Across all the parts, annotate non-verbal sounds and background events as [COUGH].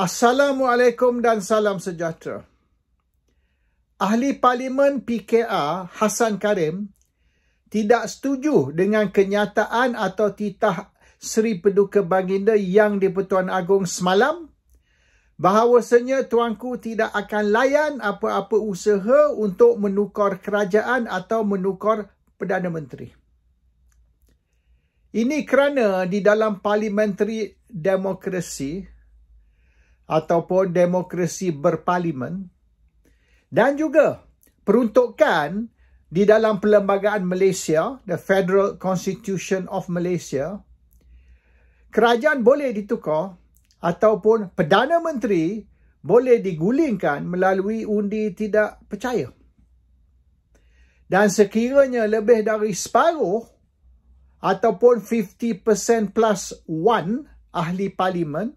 Assalamualaikum dan salam sejahtera. Ahli Parlimen PKR Hassan Karim tidak setuju dengan kenyataan atau titah Seri Peduka Baginda yang di-Pertuan Agong semalam bahawasanya tuanku tidak akan layan apa-apa usaha untuk menukar kerajaan atau menukar Perdana Menteri. Ini kerana di dalam parlimentari demokrasi ataupun demokrasi berparlimen dan juga peruntukan di dalam perlembagaan Malaysia the federal constitution of Malaysia kerajaan boleh ditukar ataupun perdana menteri boleh digulingkan melalui undi tidak percaya dan sekiranya lebih dari separuh ataupun 50% plus 1 ahli parlimen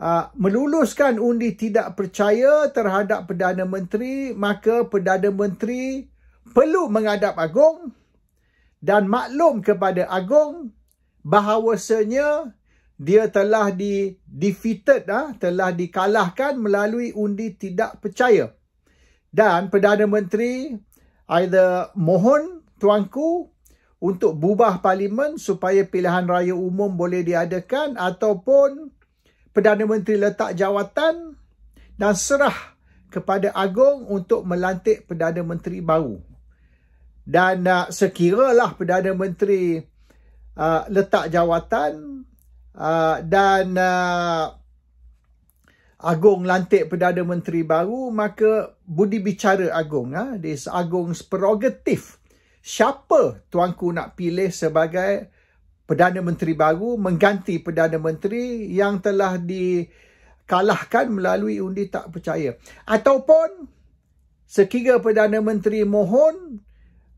Ah, meluluskan undi tidak percaya terhadap Perdana Menteri, maka Perdana Menteri perlu menghadap Agong dan maklum kepada Agong bahawasanya dia telah di defeated ah telah dikalahkan melalui undi tidak percaya dan perdana menteri either mohon tuanku untuk bubah parlimen supaya pilihan raya umum boleh diadakan ataupun Perdana Menteri letak jawatan dan serah kepada Agong untuk melantik Perdana Menteri baru. Dan uh, sekiralah Perdana Menteri uh, letak jawatan uh, dan uh, agung lantik Perdana Menteri baru, maka budi bicara agung. Uh, Agong's agung's prerogative. Siapa tuanku nak pilih sebagai Perdana Menteri baru mengganti Perdana Menteri yang telah dikalahkan melalui undi tak percaya. Ataupun sekiranya Perdana Menteri mohon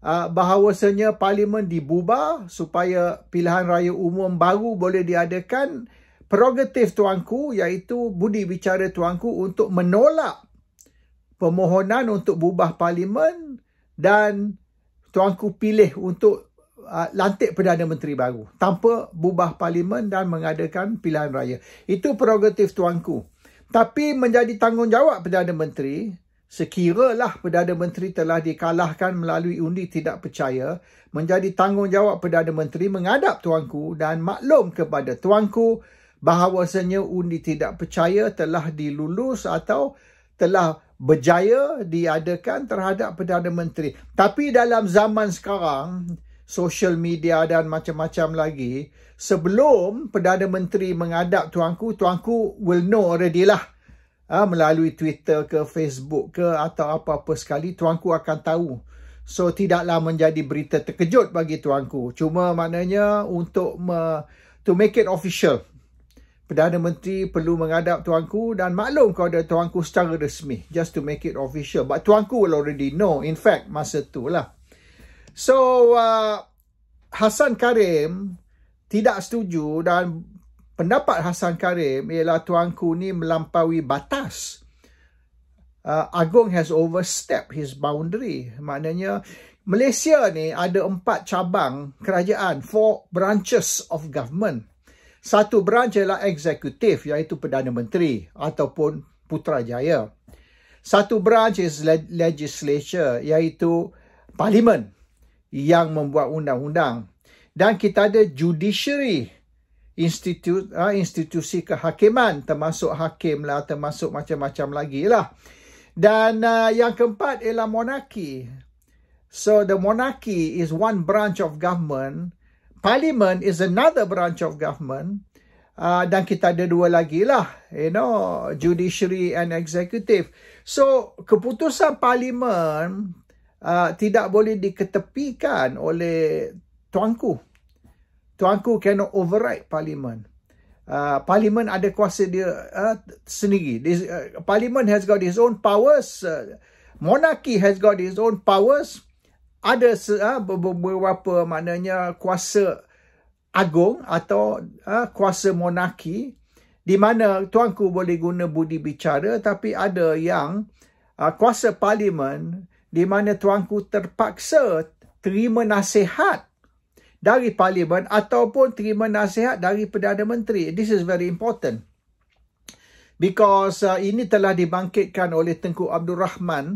ah, bahawasanya Parlimen dibubah supaya pilihan raya umum baru boleh diadakan, prerogatif tuanku iaitu budi bicara tuanku untuk menolak permohonan untuk bubah Parlimen dan tuanku pilih untuk Ah, lantik Perdana Menteri baru tanpa bubah parlimen dan mengadakan pilihan raya. Itu prerogatif tuanku. Tapi menjadi tanggungjawab Perdana Menteri, sekiralah Perdana Menteri telah dikalahkan melalui undi tidak percaya, menjadi tanggungjawab Perdana Menteri menghadap tuanku dan maklum kepada tuanku bahawasanya undi tidak percaya telah dilulus atau telah berjaya diadakan terhadap Perdana Menteri. Tapi dalam zaman sekarang, social media dan macam-macam lagi sebelum Perdana Menteri mengadap tuanku tuanku will know already lah ha, melalui Twitter ke Facebook ke atau apa-apa sekali tuanku akan tahu so tidaklah menjadi berita terkejut bagi tuanku cuma maknanya untuk me, to make it official Perdana Menteri perlu mengadap tuanku dan maklum kau ada tuanku secara resmi just to make it official but tuanku will already know in fact masa tu lah So uh, Hasan Karim tidak setuju dan pendapat Hasan Karim ialah tuanku ni melampaui batas. Uh, Agong has overstepped his boundary. Maknanya Malaysia ni ada empat cabang kerajaan, four branches of government. Satu branch ialah eksekutif iaitu Perdana Menteri ataupun Putrajaya. Satu branch is le- legislature iaitu parlimen yang membuat undang-undang dan kita ada judiciary institut ah, institusi kehakiman termasuk hakim lah termasuk macam-macam lagi lah dan uh, yang keempat ialah monarki so the monarchy is one branch of government parliament is another branch of government uh, dan kita ada dua lagi lah you know judiciary and executive so keputusan parliament Ah, tidak boleh diketepikan oleh tuanku. Tuanku cannot override parlimen. Uh, ah, parlimen ada kuasa dia uh, sendiri. This, uh, parlimen has got his own powers. Uh, monarchy has got his own powers. Ada uh, beberapa maknanya kuasa agung atau uh, kuasa monarki di mana tuanku boleh guna budi bicara tapi ada yang uh, kuasa parlimen di mana tuanku terpaksa terima nasihat dari parlimen ataupun terima nasihat dari Perdana Menteri. This is very important. Because uh, ini telah dibangkitkan oleh Tengku Abdul Rahman,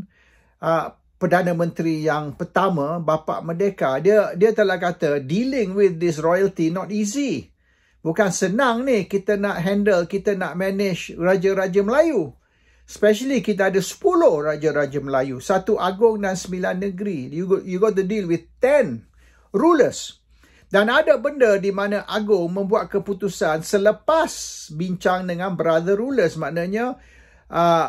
uh, Perdana Menteri yang pertama, bapa Merdeka. Dia dia telah kata, dealing with this royalty not easy. Bukan senang ni kita nak handle, kita nak manage raja-raja Melayu. Especially kita ada 10 raja-raja Melayu, satu agung dan 9 negeri. You got, you got to deal with 10 rulers. Dan ada benda di mana agung membuat keputusan selepas bincang dengan brother rulers. Maknanya uh,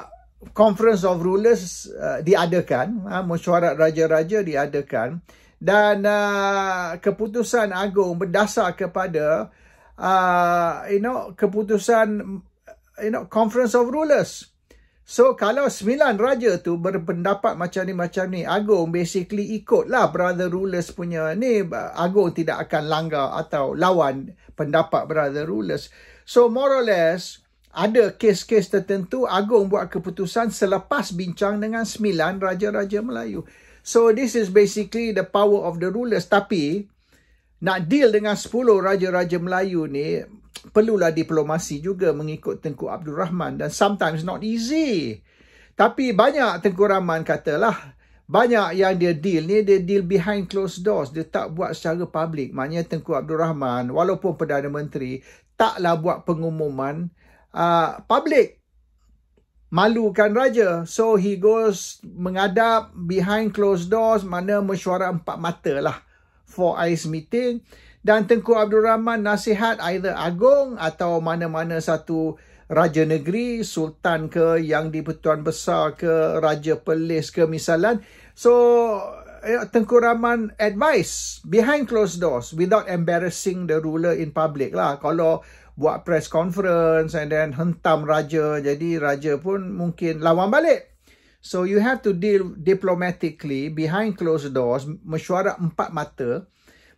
conference of rulers uh, diadakan, uh, mesyuarat raja-raja diadakan. Dan uh, keputusan agung berdasar kepada uh, you know keputusan you know conference of rulers. So kalau sembilan raja tu berpendapat macam ni macam ni, Agong basically ikutlah brother rulers punya ni Agong tidak akan langgar atau lawan pendapat brother rulers. So more or less ada kes-kes tertentu Agong buat keputusan selepas bincang dengan sembilan raja-raja Melayu. So this is basically the power of the rulers tapi nak deal dengan 10 raja-raja Melayu ni perlulah diplomasi juga mengikut Tengku Abdul Rahman dan sometimes not easy. Tapi banyak Tengku Rahman katalah banyak yang dia deal ni dia deal behind closed doors dia tak buat secara public. Maknanya Tengku Abdul Rahman walaupun Perdana Menteri taklah buat pengumuman uh, public malukan raja so he goes mengadap behind closed doors mana mesyuarat empat mata lah for AIS meeting dan Tengku Abdul Rahman nasihat either agung atau mana-mana satu raja negeri, sultan ke, yang di-Pertuan Besar ke, raja Perlis ke misalan. So eh, Tengku Rahman advice behind closed doors without embarrassing the ruler in public lah. Kalau buat press conference and then hentam raja jadi raja pun mungkin lawan balik. So you have to deal diplomatically behind closed doors, mesyuarat empat mata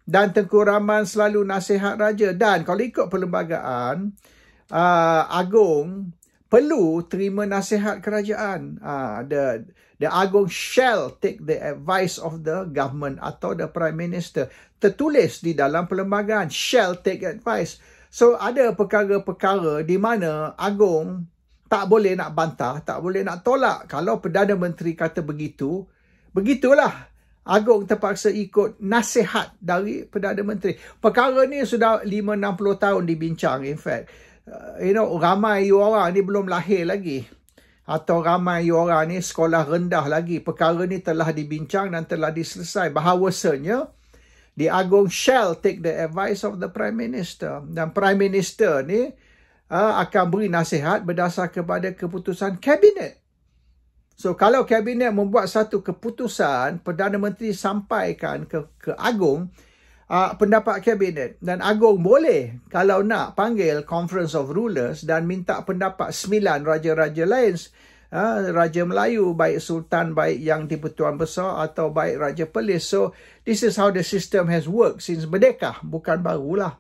dan Tengku Rahman selalu nasihat raja. Dan kalau ikut perlembagaan uh, agung, perlu terima nasihat kerajaan. Uh, the, the agung shall take the advice of the government atau the prime minister. Tertulis di dalam perlembagaan, shall take advice. So ada perkara-perkara di mana agung tak boleh nak bantah, tak boleh nak tolak. Kalau Perdana Menteri kata begitu, begitulah. Agong terpaksa ikut nasihat dari Perdana Menteri. Perkara ni sudah 5-60 tahun dibincang in fact. Uh, you know, ramai you orang ni belum lahir lagi. Atau ramai you orang ni sekolah rendah lagi. Perkara ni telah dibincang dan telah diselesai. Bahawasanya, the Agong shall take the advice of the Prime Minister. Dan Prime Minister ni, uh, akan beri nasihat berdasar kepada keputusan kabinet. So kalau kabinet membuat satu keputusan, Perdana Menteri sampaikan ke, ke Agong uh, pendapat kabinet. Dan Agong boleh kalau nak panggil Conference of Rulers dan minta pendapat sembilan raja-raja lain, uh, Raja Melayu, baik Sultan, baik Yang Dipertuan Besar atau baik Raja Perlis. So this is how the system has worked since Merdeka, bukan barulah.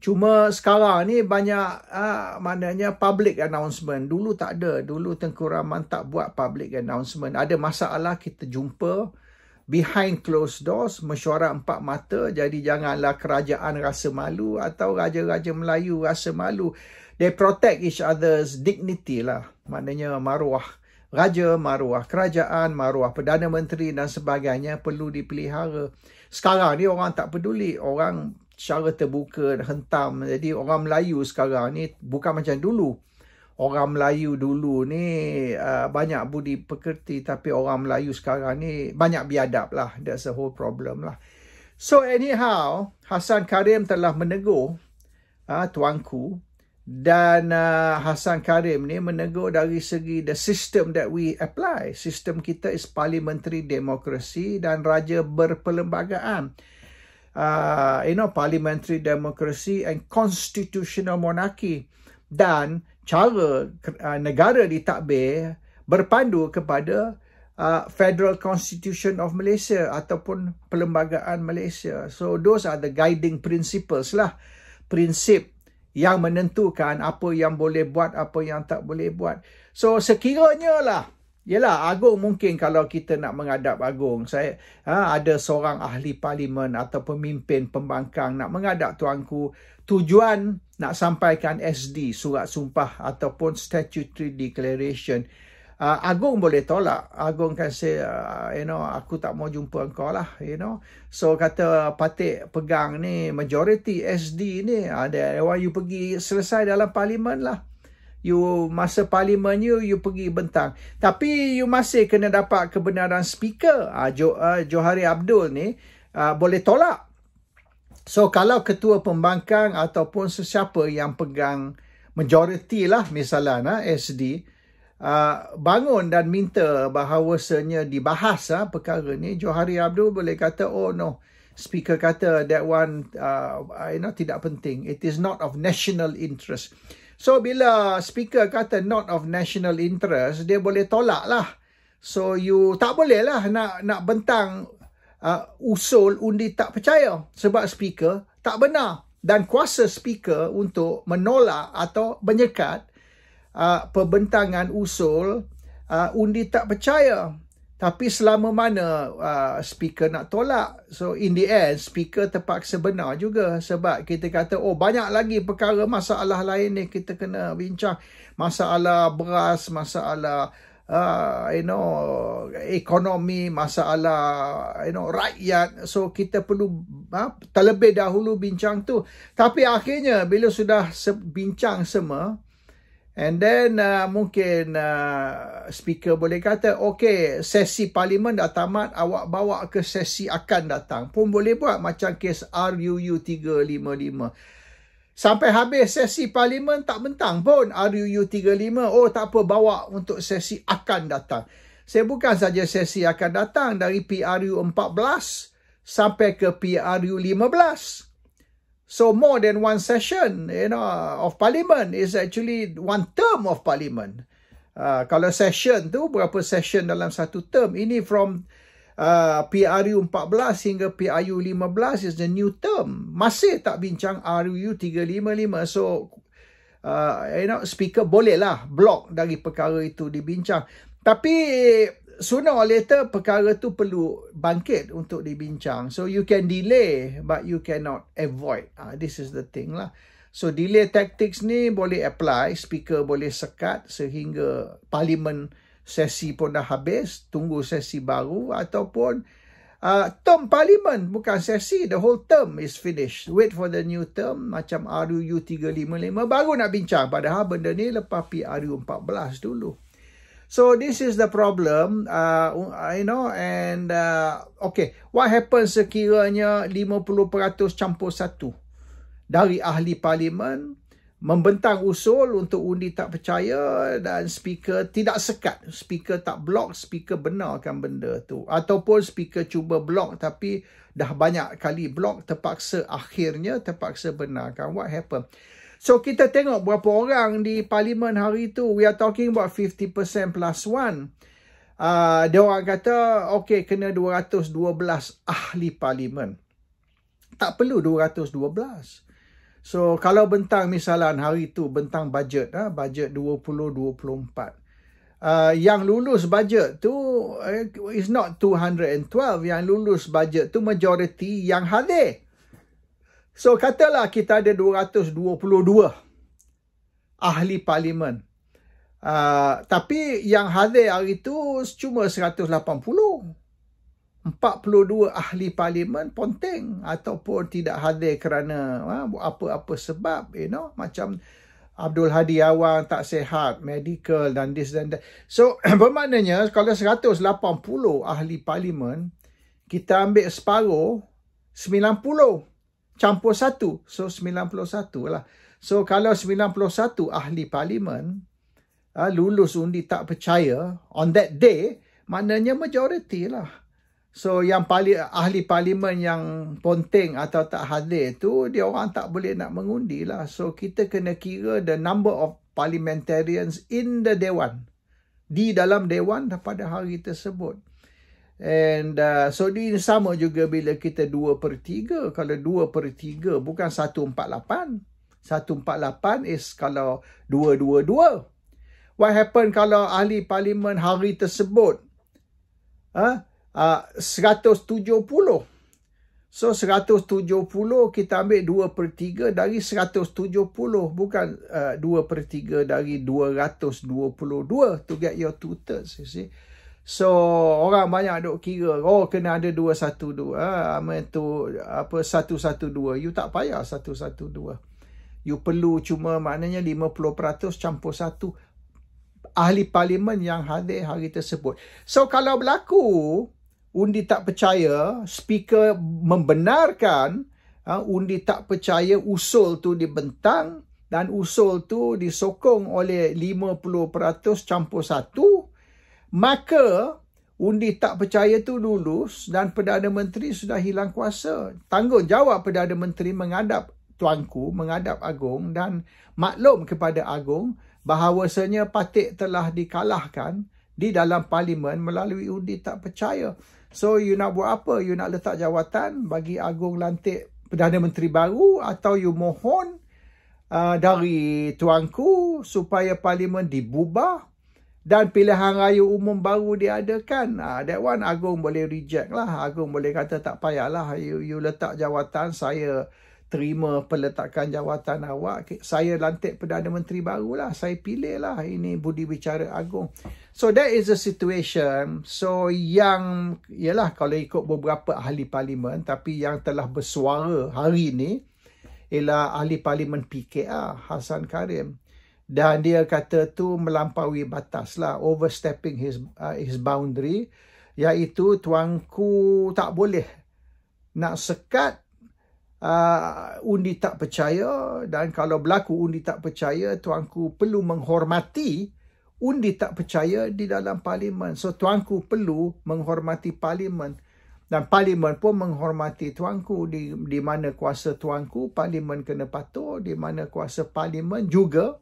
Cuma sekarang ni banyak ah, maknanya public announcement. Dulu tak ada. Dulu Tengku Rahman tak buat public announcement. Ada masalah kita jumpa behind closed doors, mesyuarat empat mata. Jadi janganlah kerajaan rasa malu atau raja-raja Melayu rasa malu. They protect each other's dignity lah. Maknanya maruah raja, maruah kerajaan, maruah Perdana Menteri dan sebagainya perlu dipelihara. Sekarang ni orang tak peduli. Orang secara terbuka hentam. Jadi orang Melayu sekarang ni bukan macam dulu. Orang Melayu dulu ni uh, banyak budi pekerti tapi orang Melayu sekarang ni banyak biadab lah. That's the whole problem lah. So anyhow, Hasan Karim telah menegur uh, tuanku dan uh, Hasan Karim ni menegur dari segi the system that we apply. Sistem kita is parliamentary democracy dan raja berperlembagaan uh, you know, parliamentary democracy and constitutional monarchy. Dan cara uh, negara ditakbir berpandu kepada uh, Federal Constitution of Malaysia ataupun Perlembagaan Malaysia. So those are the guiding principles lah. Prinsip yang menentukan apa yang boleh buat, apa yang tak boleh buat. So sekiranya lah, Yelah agung mungkin kalau kita nak mengadap agung. Saya ha, ada seorang ahli parlimen atau pemimpin pembangkang nak mengadap tuanku. Tujuan nak sampaikan SD, surat sumpah ataupun statutory declaration. Uh, agung boleh tolak. Agung kan say, ah, you know, aku tak mau jumpa engkau lah, you know. So, kata patik pegang ni, majority SD ni, ada ah, uh, pergi selesai dalam parlimen lah you masa parlimen you you pergi bentang tapi you masih kena dapat kebenaran speaker uh, jo, uh, Johari Abdul ni uh, boleh tolak so kalau ketua pembangkang ataupun sesiapa yang pegang majoriti lah misalnya uh, SD uh, bangun dan minta bahawasanya dibahas uh, perkara ni Johari Abdul boleh kata oh no speaker kata that one uh, you know tidak penting it is not of national interest So bila speaker kata not of national interest, dia boleh tolak lah. So you tak boleh lah nak, nak bentang uh, usul undi tak percaya sebab speaker tak benar. Dan kuasa speaker untuk menolak atau menyekat uh, pembentangan usul uh, undi tak percaya. Tapi selama mana uh, speaker nak tolak. So in the end speaker terpaksa benar juga. Sebab kita kata oh banyak lagi perkara masalah lain ni kita kena bincang. Masalah beras, masalah uh, you know ekonomi, masalah you know rakyat. So kita perlu uh, terlebih dahulu bincang tu. Tapi akhirnya bila sudah se- bincang semua. And then uh, mungkin uh, speaker boleh kata, okay, sesi parlimen dah tamat, awak bawa ke sesi akan datang. Pun boleh buat macam kes RUU 355. Sampai habis sesi parlimen tak mentang pun RUU 35. Oh tak apa, bawa untuk sesi akan datang. Saya bukan saja sesi akan datang dari PRU 14 sampai ke PRU 15. So more than one session, you know, of parliament is actually one term of parliament. Uh, kalau session tu berapa session dalam satu term? Ini from uh, PRU 14 hingga PRU 15 is the new term. Masih tak bincang RU 355. So uh, you know, speaker bolehlah block dari perkara itu dibincang. Tapi sooner or later perkara tu perlu bangkit untuk dibincang. So you can delay but you cannot avoid. Ah, this is the thing lah. So delay tactics ni boleh apply, speaker boleh sekat sehingga parlimen sesi pun dah habis, tunggu sesi baru ataupun uh, term parlimen bukan sesi, the whole term is finished. Wait for the new term macam RU 355 baru nak bincang padahal benda ni lepas PRU 14 dulu. So this is the problem, uh, you know, and uh, okay, what happens sekiranya 50% campur satu dari ahli parlimen membentang usul untuk undi tak percaya dan speaker tidak sekat. Speaker tak block, speaker benarkan benda tu. Ataupun speaker cuba block tapi dah banyak kali block terpaksa akhirnya terpaksa benarkan. What happened? So kita tengok berapa orang di parlimen hari itu, We are talking about 50% plus one. Uh, dia orang kata, okay, kena 212 ahli parlimen. Tak perlu 212. So, kalau bentang misalan hari itu, bentang budget, ha, budget 2024. Uh, yang lulus budget tu eh, is not 212. Yang lulus budget tu majority yang hadir. So katalah kita ada 222 ahli parlimen. Uh, tapi yang hadir hari itu cuma 180. 42 ahli parlimen ponteng ataupun tidak hadir kerana uh, apa-apa sebab. You know, macam Abdul Hadi Awang tak sehat, medical dan this dan that. So, [CLEARS THROAT] bermaknanya kalau 180 ahli parlimen, kita ambil separuh, 90 campur satu. So 91 lah. So kalau 91 ahli parlimen uh, lulus undi tak percaya on that day, maknanya majority lah. So yang pali, ahli parlimen yang ponteng atau tak hadir tu, dia orang tak boleh nak mengundi lah. So kita kena kira the number of parliamentarians in the Dewan. Di dalam Dewan pada hari tersebut. And uh, so ini sama juga bila kita 2 per 3. Kalau 2 per 3 bukan 1 4 8. 1 4 8 is kalau 2 2 2. What happen kalau ahli parlimen hari tersebut? Huh? Ha, uh, 170. So 170 kita ambil 2 per 3 dari 170. Bukan uh, 2 per 3 dari 222 to get your two thirds. You see? So orang banyak duk kira oh kena ada dua 212 ha, amen tu apa dua, you tak payah satu satu dua, You perlu cuma maknanya 50% campur satu ahli parlimen yang hadir hari tersebut. So kalau berlaku undi tak percaya speaker membenarkan ha, undi tak percaya usul tu dibentang dan usul tu disokong oleh 50% campur satu Maka undi tak percaya tu lulus dan Perdana Menteri sudah hilang kuasa. Tanggungjawab Perdana Menteri mengadap tuanku, mengadap agung dan maklum kepada agung bahawasanya patik telah dikalahkan di dalam parlimen melalui undi tak percaya. So you nak buat apa? You nak letak jawatan bagi agung lantik Perdana Menteri baru atau you mohon uh, dari tuanku supaya parlimen dibubah dan pilihan raya umum baru diadakan. Ha, that one Agong boleh reject lah. Agong boleh kata tak payahlah you, you letak jawatan saya terima peletakan jawatan awak. Saya lantik Perdana Menteri barulah. Saya pilih lah. Ini budi bicara agung. So that is a situation. So yang, ialah kalau ikut beberapa ahli parlimen, tapi yang telah bersuara hari ini, ialah ahli parlimen PKR, Hassan Karim dan dia kata tu melampaui batas lah, overstepping his uh, his boundary, iaitu tuanku tak boleh nak sekat uh, undi tak percaya dan kalau berlaku undi tak percaya tuanku perlu menghormati undi tak percaya di dalam parlimen. So tuanku perlu menghormati parlimen dan parlimen pun menghormati tuanku di di mana kuasa tuanku parlimen kena patuh di mana kuasa parlimen juga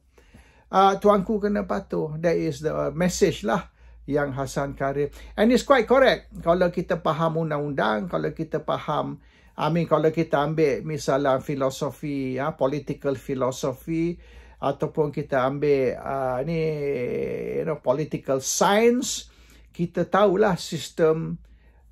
uh, tuanku kena patuh. That is the uh, message lah yang Hasan Karim. And it's quite correct. Kalau kita faham undang-undang, kalau kita faham, I mean kalau kita ambil misalnya filosofi, ya, political philosophy, ataupun kita ambil uh, ni, you know, political science, kita tahulah sistem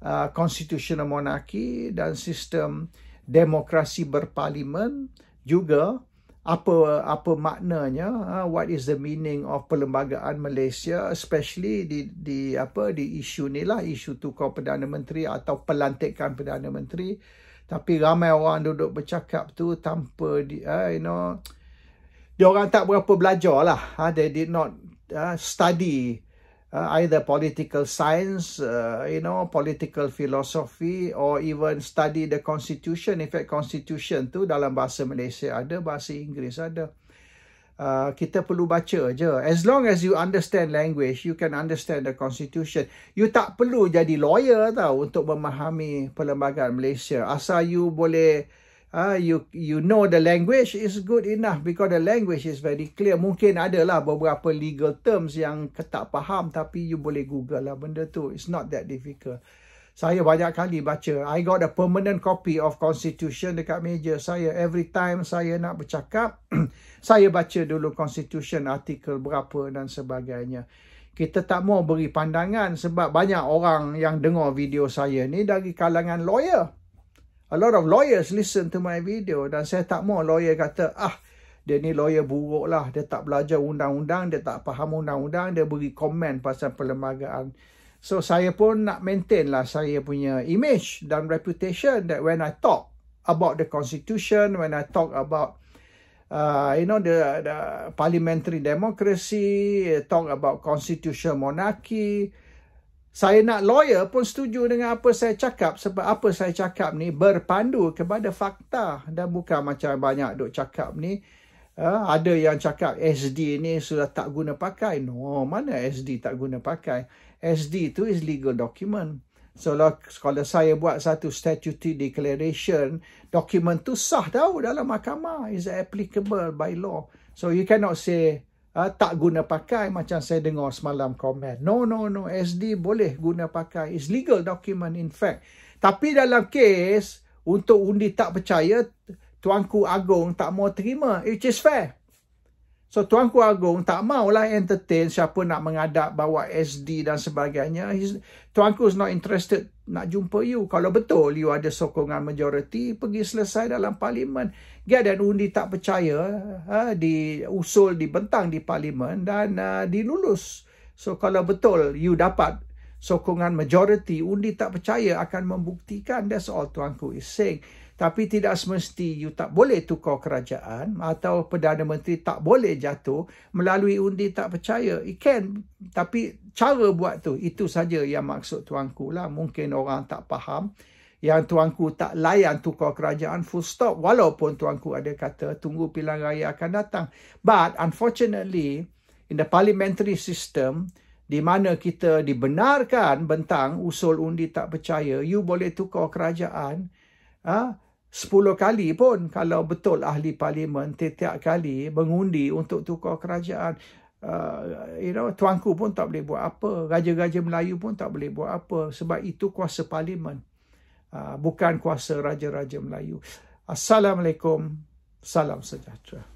uh, ah, constitutional monarchy dan sistem demokrasi berparlimen juga apa apa maknanya uh, what is the meaning of perlembagaan Malaysia especially di di apa di isu ni lah isu tukar perdana menteri atau pelantikan perdana menteri tapi ramai orang duduk bercakap tu tanpa di, uh, you know dia orang tak berapa belajar Uh, they did not uh, study uh, either political science, uh, you know, political philosophy, or even study the constitution. In fact, constitution tu dalam bahasa Malaysia ada, bahasa Inggeris ada. Uh, kita perlu baca je. As long as you understand language, you can understand the constitution. You tak perlu jadi lawyer tau untuk memahami perlembagaan Malaysia. Asal you boleh uh, you you know the language is good enough because the language is very clear. Mungkin ada lah beberapa legal terms yang tak faham tapi you boleh google lah benda tu. It's not that difficult. Saya banyak kali baca. I got a permanent copy of constitution dekat meja saya. Every time saya nak bercakap, [CLEARS THROAT] saya baca dulu constitution artikel berapa dan sebagainya. Kita tak mau beri pandangan sebab banyak orang yang dengar video saya ni dari kalangan lawyer. A lot of lawyers listen to my video dan saya tak mau lawyer kata, ah, dia ni lawyer buruk lah. Dia tak belajar undang-undang, dia tak faham undang-undang, dia beri komen pasal perlembagaan. So, saya pun nak maintain lah saya punya image dan reputation that when I talk about the constitution, when I talk about Uh, you know the, the parliamentary democracy talk about constitutional monarchy saya nak lawyer pun setuju dengan apa saya cakap sebab apa saya cakap ni berpandu kepada fakta dan bukan macam banyak duk cakap ni uh, ada yang cakap SD ni sudah tak guna pakai. No, mana SD tak guna pakai? SD tu is legal document. So kalau saya buat satu statutory declaration, dokumen tu sah tau dalam mahkamah. Is applicable by law. So you cannot say uh, tak guna pakai macam saya dengar semalam komen. No, no, no. SD boleh guna pakai. It's legal document in fact. Tapi dalam kes untuk undi tak percaya, Tuanku Agong tak mau terima. Which is fair. So Tuanku agung tak maulah entertain siapa nak mengadap bawa SD dan sebagainya. He's, Tuanku is not interested nak jumpa you. Kalau betul you ada sokongan majoriti, pergi selesai dalam parlimen. Gia dan Undi tak percaya uh, di usul dibentang di parlimen dan uh, ha, dilulus. So kalau betul you dapat sokongan majoriti, Undi tak percaya akan membuktikan. That's all Tuanku is saying. Tapi tidak semesti you tak boleh tukar kerajaan atau Perdana Menteri tak boleh jatuh melalui undi tak percaya. It can. Tapi cara buat tu, itu saja yang maksud tuanku lah. Mungkin orang tak faham yang tuanku tak layan tukar kerajaan full stop. Walaupun tuanku ada kata tunggu pilihan raya akan datang. But unfortunately, in the parliamentary system, di mana kita dibenarkan bentang usul undi tak percaya, you boleh tukar kerajaan. Ha? 10 kali pun kalau betul ahli parlimen tiap kali mengundi untuk tukar kerajaan uh, you know tuanku pun tak boleh buat apa raja-raja Melayu pun tak boleh buat apa sebab itu kuasa parlimen uh, bukan kuasa raja-raja Melayu assalamualaikum salam sejahtera